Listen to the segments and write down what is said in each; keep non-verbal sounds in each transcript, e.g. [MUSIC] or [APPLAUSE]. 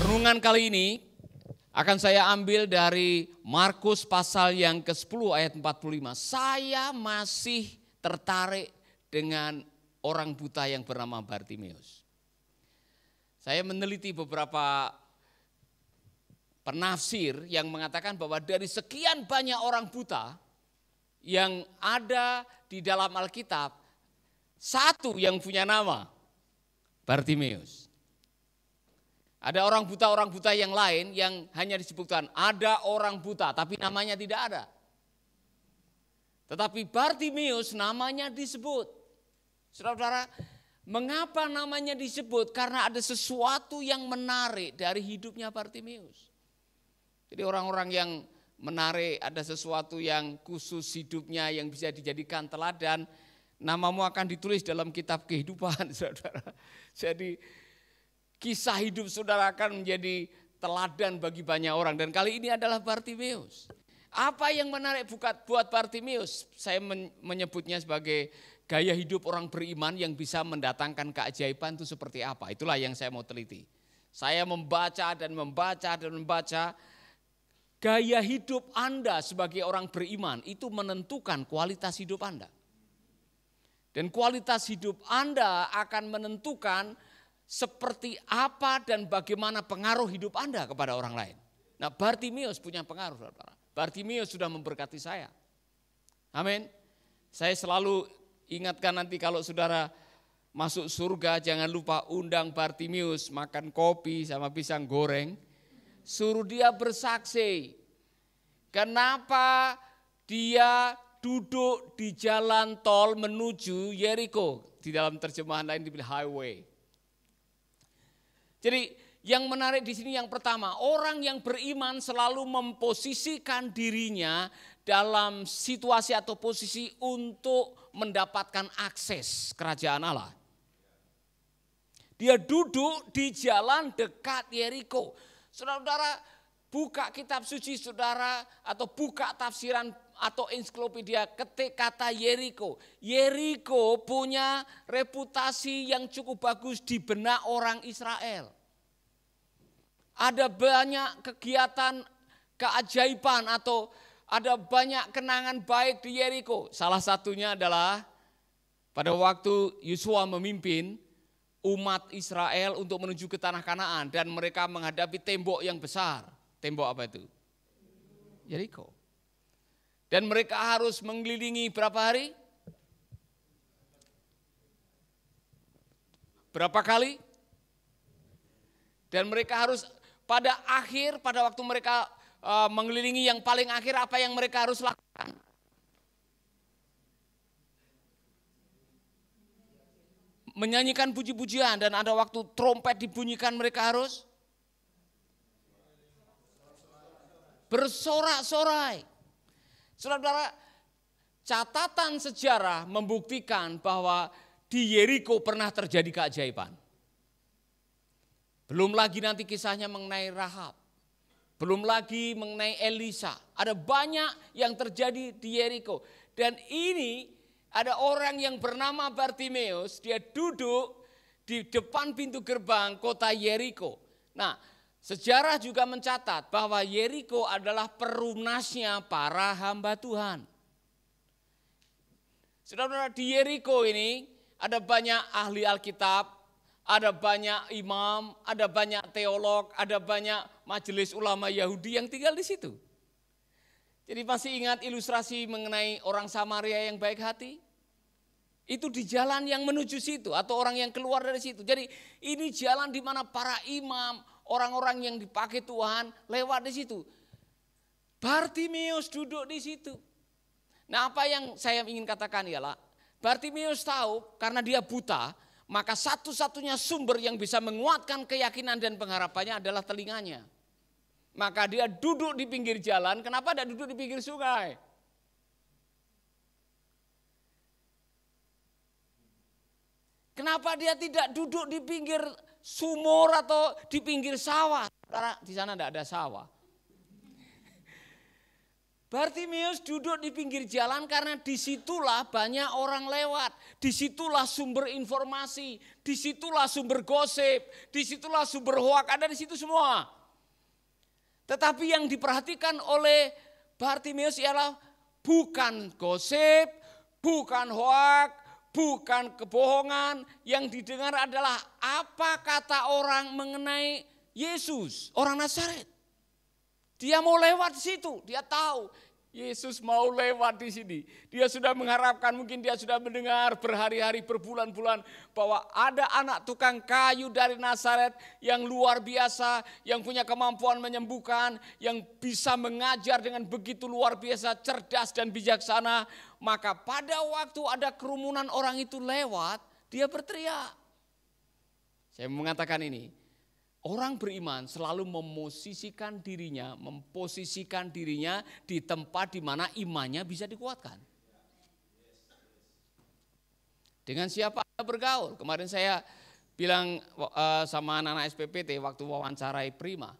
Renungan kali ini akan saya ambil dari Markus pasal yang ke-10 ayat 45. Saya masih tertarik dengan orang buta yang bernama Bartimeus. Saya meneliti beberapa penafsir yang mengatakan bahwa dari sekian banyak orang buta yang ada di dalam Alkitab, satu yang punya nama, Bartimeus. Ada orang buta, orang buta yang lain yang hanya disebutkan ada orang buta, tapi namanya tidak ada. Tetapi Bartimeus namanya disebut. Saudara-saudara, mengapa namanya disebut? Karena ada sesuatu yang menarik dari hidupnya Bartimeus. Jadi orang-orang yang menarik, ada sesuatu yang khusus hidupnya yang bisa dijadikan teladan, namamu akan ditulis dalam kitab kehidupan, [LAUGHS] saudara. Jadi kisah hidup saudara akan menjadi teladan bagi banyak orang. Dan kali ini adalah Bartimeus. Apa yang menarik buat, buat Bartimeus? Saya menyebutnya sebagai gaya hidup orang beriman yang bisa mendatangkan keajaiban itu seperti apa. Itulah yang saya mau teliti. Saya membaca dan membaca dan membaca. Gaya hidup Anda sebagai orang beriman itu menentukan kualitas hidup Anda. Dan kualitas hidup Anda akan menentukan seperti apa dan bagaimana pengaruh hidup Anda kepada orang lain. Nah, Bartimius punya pengaruh, Saudara. Bartimius sudah memberkati saya. Amin. Saya selalu ingatkan nanti kalau Saudara masuk surga jangan lupa undang Bartimius makan kopi sama pisang goreng. Suruh dia bersaksi. Kenapa dia duduk di jalan tol menuju Jericho Di dalam terjemahan lain dibilang highway. Jadi yang menarik di sini yang pertama, orang yang beriman selalu memposisikan dirinya dalam situasi atau posisi untuk mendapatkan akses kerajaan Allah. Dia duduk di jalan dekat Yeriko. Saudara-saudara, buka kitab suci saudara atau buka tafsiran atau ensiklopedia ketik kata Yeriko. Yeriko punya reputasi yang cukup bagus di benak orang Israel. Ada banyak kegiatan keajaiban atau ada banyak kenangan baik di Yeriko. Salah satunya adalah pada waktu Yosua memimpin umat Israel untuk menuju ke tanah Kanaan dan mereka menghadapi tembok yang besar. Tembok apa itu? Yeriko. Dan mereka harus mengelilingi berapa hari? Berapa kali? Dan mereka harus pada akhir, pada waktu mereka uh, mengelilingi yang paling akhir, apa yang mereka harus lakukan? Menyanyikan puji-pujian dan ada waktu trompet dibunyikan mereka harus bersorak-sorai Saudara-saudara, catatan sejarah membuktikan bahwa di Yeriko pernah terjadi keajaiban. Belum lagi nanti kisahnya mengenai Rahab. Belum lagi mengenai Elisa. Ada banyak yang terjadi di Yeriko. Dan ini ada orang yang bernama Bartimeus. Dia duduk di depan pintu gerbang kota Yeriko. Nah Sejarah juga mencatat bahwa Yeriko adalah perumnasnya para hamba Tuhan. Saudara-saudara di Yeriko ini ada banyak ahli Alkitab, ada banyak imam, ada banyak teolog, ada banyak majelis ulama Yahudi yang tinggal di situ. Jadi masih ingat ilustrasi mengenai orang Samaria yang baik hati? Itu di jalan yang menuju situ atau orang yang keluar dari situ. Jadi ini jalan di mana para imam, orang-orang yang dipakai Tuhan lewat di situ. Bartimius duduk di situ. Nah, apa yang saya ingin katakan ialah Bartimius tahu karena dia buta, maka satu-satunya sumber yang bisa menguatkan keyakinan dan pengharapannya adalah telinganya. Maka dia duduk di pinggir jalan, kenapa tidak duduk di pinggir sungai? Kenapa dia tidak duduk di pinggir sumur atau di pinggir sawah. karena di sana tidak ada sawah. Bartimius duduk di pinggir jalan karena disitulah banyak orang lewat. Disitulah sumber informasi, disitulah sumber gosip, disitulah sumber hoak, ada di situ semua. Tetapi yang diperhatikan oleh Bartimius ialah bukan gosip, bukan hoak, bukan kebohongan. Yang didengar adalah apa kata orang mengenai Yesus, orang Nazaret. Dia mau lewat di situ, dia tahu Yesus mau lewat di sini. Dia sudah mengharapkan, mungkin dia sudah mendengar berhari-hari, berbulan-bulan bahwa ada anak tukang kayu dari Nazaret yang luar biasa, yang punya kemampuan menyembuhkan, yang bisa mengajar dengan begitu luar biasa, cerdas dan bijaksana. Maka pada waktu ada kerumunan orang itu lewat, dia berteriak. Saya mengatakan ini, Orang beriman selalu memosisikan dirinya, memposisikan dirinya di tempat di mana imannya bisa dikuatkan. Dengan siapa Anda bergaul? Kemarin saya bilang eh, sama anak-anak SPPT waktu wawancarai Prima.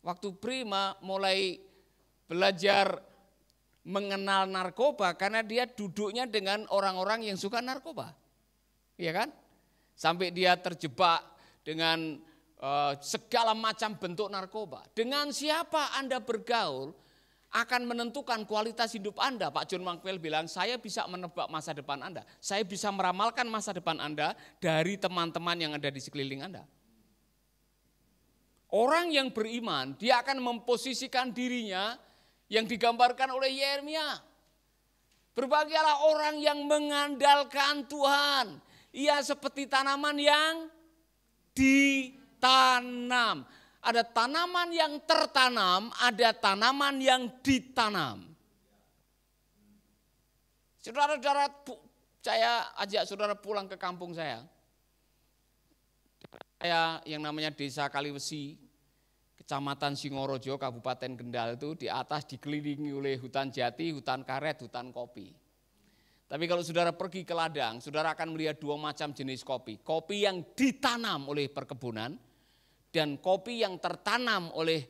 Waktu Prima mulai belajar mengenal narkoba karena dia duduknya dengan orang-orang yang suka narkoba. Iya kan? Sampai dia terjebak dengan eh, segala macam bentuk narkoba. Dengan siapa Anda bergaul akan menentukan kualitas hidup Anda. Pak John Maxwell bilang, saya bisa menebak masa depan Anda. Saya bisa meramalkan masa depan Anda dari teman-teman yang ada di sekeliling Anda. Orang yang beriman, dia akan memposisikan dirinya yang digambarkan oleh Yeremia. Berbahagialah orang yang mengandalkan Tuhan. Ia seperti tanaman yang ditanam. Ada tanaman yang tertanam, ada tanaman yang ditanam. Saudara-saudara, saya ajak saudara pulang ke kampung saya. Saya yang namanya Desa Kaliwesi, Kecamatan Singorojo, Kabupaten Kendal itu di atas dikelilingi oleh hutan jati, hutan karet, hutan kopi. Tapi kalau saudara pergi ke ladang, saudara akan melihat dua macam jenis kopi. Kopi yang ditanam oleh perkebunan dan kopi yang tertanam oleh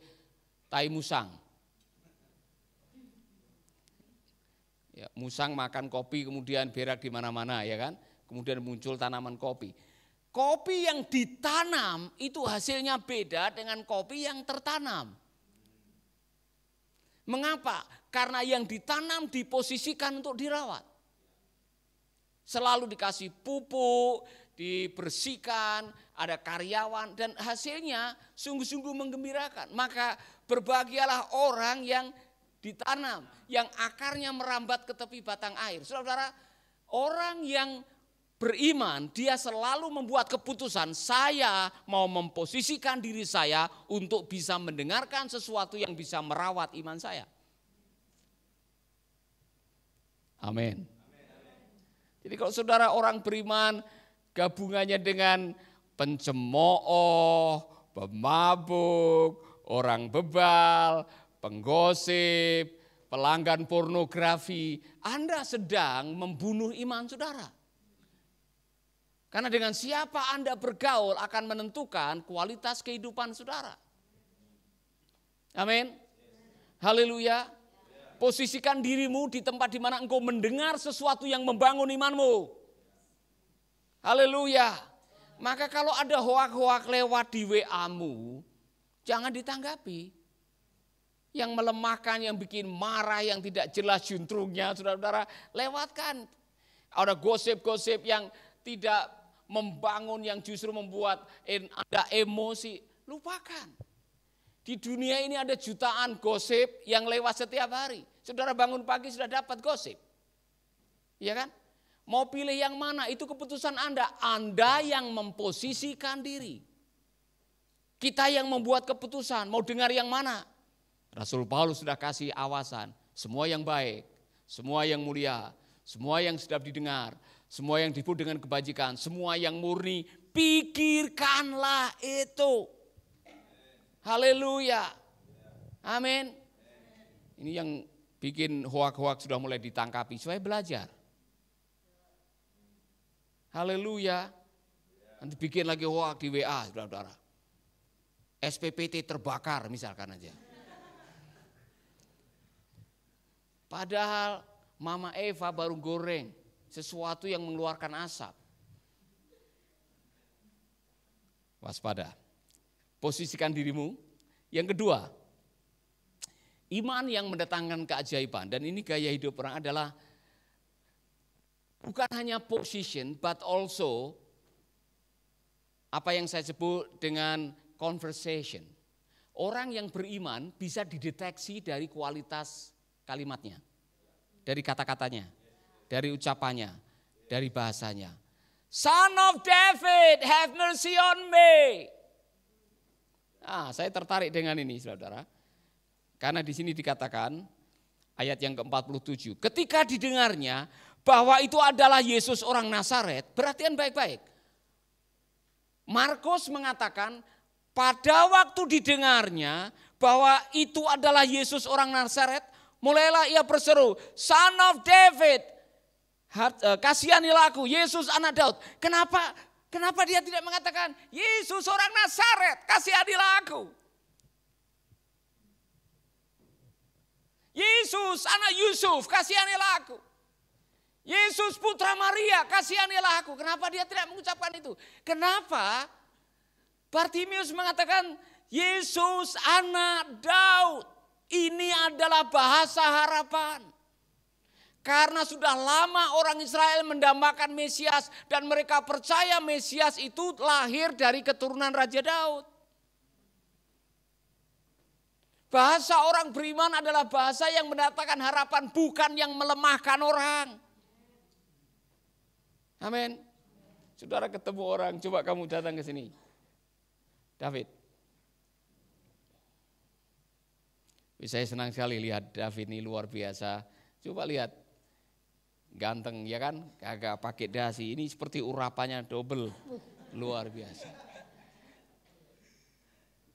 tai musang. Ya, musang makan kopi kemudian berak di mana-mana ya kan. Kemudian muncul tanaman kopi. Kopi yang ditanam itu hasilnya beda dengan kopi yang tertanam. Mengapa? Karena yang ditanam diposisikan untuk dirawat. Selalu dikasih pupuk, dibersihkan, ada karyawan dan hasilnya sungguh-sungguh menggembirakan. Maka berbahagialah orang yang ditanam, yang akarnya merambat ke tepi batang air. Saudara-saudara, orang yang beriman, dia selalu membuat keputusan, saya mau memposisikan diri saya untuk bisa mendengarkan sesuatu yang bisa merawat iman saya. Amin. Jadi kalau saudara orang beriman gabungannya dengan pencemooh, pemabuk, orang bebal, penggosip, pelanggan pornografi, Anda sedang membunuh iman saudara. Karena dengan siapa Anda bergaul akan menentukan kualitas kehidupan saudara. Amin. Haleluya. Posisikan dirimu di tempat di mana engkau mendengar sesuatu yang membangun imanmu. Haleluya. Maka kalau ada hoak-hoak lewat di WA-mu, jangan ditanggapi. Yang melemahkan, yang bikin marah, yang tidak jelas juntrungnya, saudara-saudara, lewatkan. Ada gosip-gosip yang tidak membangun yang justru membuat Anda emosi, lupakan. Di dunia ini ada jutaan gosip yang lewat setiap hari. Saudara bangun pagi sudah dapat gosip. Iya kan? Mau pilih yang mana? Itu keputusan Anda. Anda yang memposisikan diri. Kita yang membuat keputusan. Mau dengar yang mana? Rasul Paulus sudah kasih awasan. Semua yang baik, semua yang mulia, semua yang sedap didengar, semua yang disebut dengan kebajikan, semua yang murni, pikirkanlah itu. Haleluya. Amin. Ini yang bikin hoak-hoak sudah mulai ditangkapi, supaya belajar. Haleluya. Nanti bikin lagi hoak di WA, saudara-saudara. SPPT terbakar misalkan aja. Padahal Mama Eva baru goreng sesuatu yang mengeluarkan asap. Waspada. Posisikan dirimu. Yang kedua, iman yang mendatangkan keajaiban dan ini gaya hidup orang adalah bukan hanya position but also apa yang saya sebut dengan conversation. Orang yang beriman bisa dideteksi dari kualitas kalimatnya, dari kata-katanya dari ucapannya, dari bahasanya. Son of David, have mercy on me. Nah, saya tertarik dengan ini, saudara. Karena di sini dikatakan ayat yang ke-47, ketika didengarnya bahwa itu adalah Yesus orang Nazaret, perhatian baik-baik. Markus mengatakan pada waktu didengarnya bahwa itu adalah Yesus orang Nazaret, mulailah ia berseru, "Son of David, Eh, kasihanilah aku, Yesus anak Daud. Kenapa? Kenapa dia tidak mengatakan, Yesus orang Nasaret kasihanilah aku. Yesus anak Yusuf, kasihanilah aku. Yesus putra Maria, kasihanilah aku. Kenapa dia tidak mengucapkan itu? Kenapa Bartimius mengatakan, Yesus anak Daud. Ini adalah bahasa harapan. Karena sudah lama orang Israel mendambakan Mesias dan mereka percaya Mesias itu lahir dari keturunan Raja Daud. Bahasa orang beriman adalah bahasa yang mendatangkan harapan bukan yang melemahkan orang. Amin. Saudara ketemu orang, coba kamu datang ke sini. David. Saya senang sekali lihat David ini luar biasa. Coba lihat ganteng ya kan kagak pakai dasi ini seperti urapannya double luar biasa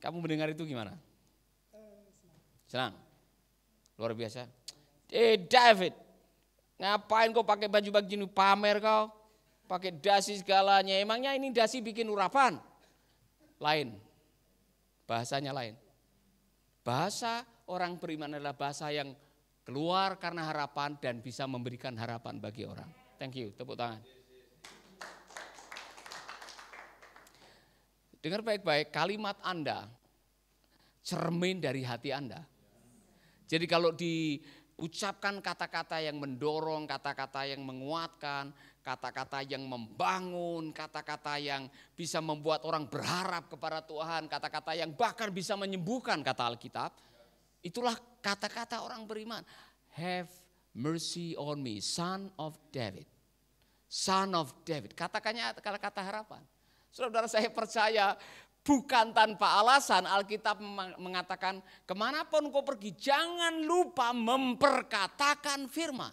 kamu mendengar itu gimana senang luar biasa eh David ngapain kau pakai baju ini pamer kau pakai dasi segalanya emangnya ini dasi bikin urapan lain bahasanya lain bahasa orang beriman adalah bahasa yang keluar karena harapan dan bisa memberikan harapan bagi orang. Thank you, tepuk tangan. Dengar baik-baik, kalimat Anda cermin dari hati Anda. Jadi kalau diucapkan kata-kata yang mendorong, kata-kata yang menguatkan, kata-kata yang membangun, kata-kata yang bisa membuat orang berharap kepada Tuhan, kata-kata yang bahkan bisa menyembuhkan kata Alkitab, Itulah kata-kata orang beriman. Have mercy on me, son of David. Son of David. Katakannya kata-kata harapan. Saudara saudara saya percaya bukan tanpa alasan Alkitab mengatakan kemanapun kau pergi jangan lupa memperkatakan firman.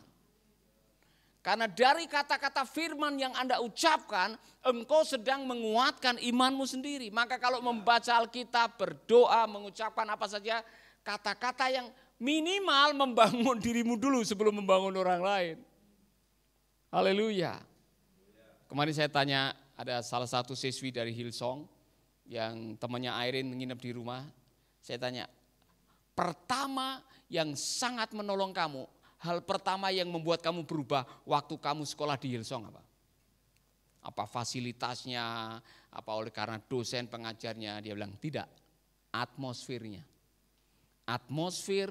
Karena dari kata-kata firman yang Anda ucapkan, engkau sedang menguatkan imanmu sendiri. Maka kalau membaca Alkitab, berdoa, mengucapkan apa saja, kata-kata yang minimal membangun dirimu dulu sebelum membangun orang lain. Haleluya. Kemarin saya tanya ada salah satu siswi dari Hillsong yang temannya Irene menginap di rumah. Saya tanya, pertama yang sangat menolong kamu, hal pertama yang membuat kamu berubah waktu kamu sekolah di Hillsong apa? Apa fasilitasnya, apa oleh karena dosen pengajarnya, dia bilang tidak, atmosfernya atmosfer,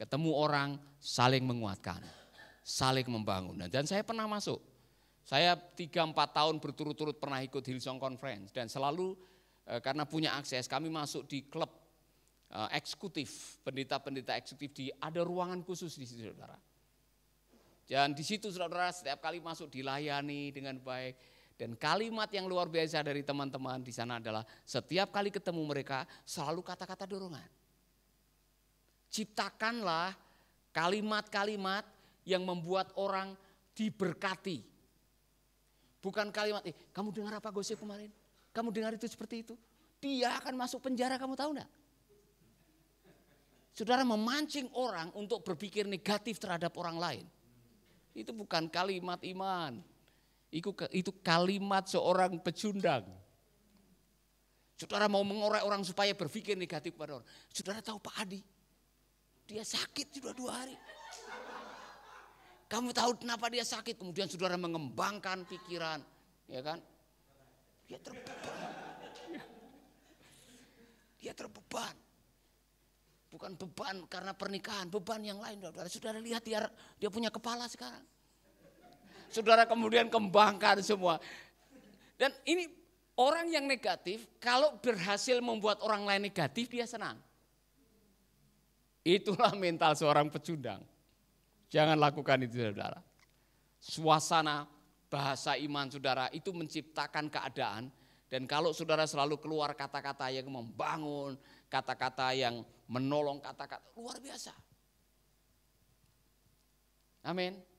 ketemu orang, saling menguatkan, saling membangun. Dan saya pernah masuk, saya tiga empat tahun berturut-turut pernah ikut Hillsong Conference dan selalu eh, karena punya akses kami masuk di klub eh, eksekutif, pendeta-pendeta eksekutif di ada ruangan khusus di situ saudara. Dan di situ saudara setiap kali masuk dilayani dengan baik. Dan kalimat yang luar biasa dari teman-teman di sana adalah setiap kali ketemu mereka selalu kata-kata dorongan. Ciptakanlah kalimat-kalimat yang membuat orang diberkati. Bukan kalimat, eh kamu dengar apa gosip kemarin? Kamu dengar itu seperti itu? Dia akan masuk penjara kamu tahu enggak? Saudara memancing orang untuk berpikir negatif terhadap orang lain. Itu bukan kalimat iman. Itu, itu kalimat seorang pecundang. Saudara mau mengorek orang supaya berpikir negatif pada orang. Saudara tahu Pak Adi, dia sakit sudah dua hari. Kamu tahu kenapa dia sakit? Kemudian saudara mengembangkan pikiran, ya kan? Dia terbeban. Dia terbeban. Bukan beban karena pernikahan, beban yang lain, saudara. Saudara lihat dia dia punya kepala sekarang. Saudara kemudian kembangkan semua. Dan ini orang yang negatif kalau berhasil membuat orang lain negatif dia senang. Itulah [LAUGHS] mental seorang pecundang. Jangan lakukan itu saudara. Suasana bahasa iman saudara itu menciptakan keadaan dan kalau saudara selalu keluar kata-kata yang membangun, kata-kata yang menolong, kata-kata luar biasa. Amin.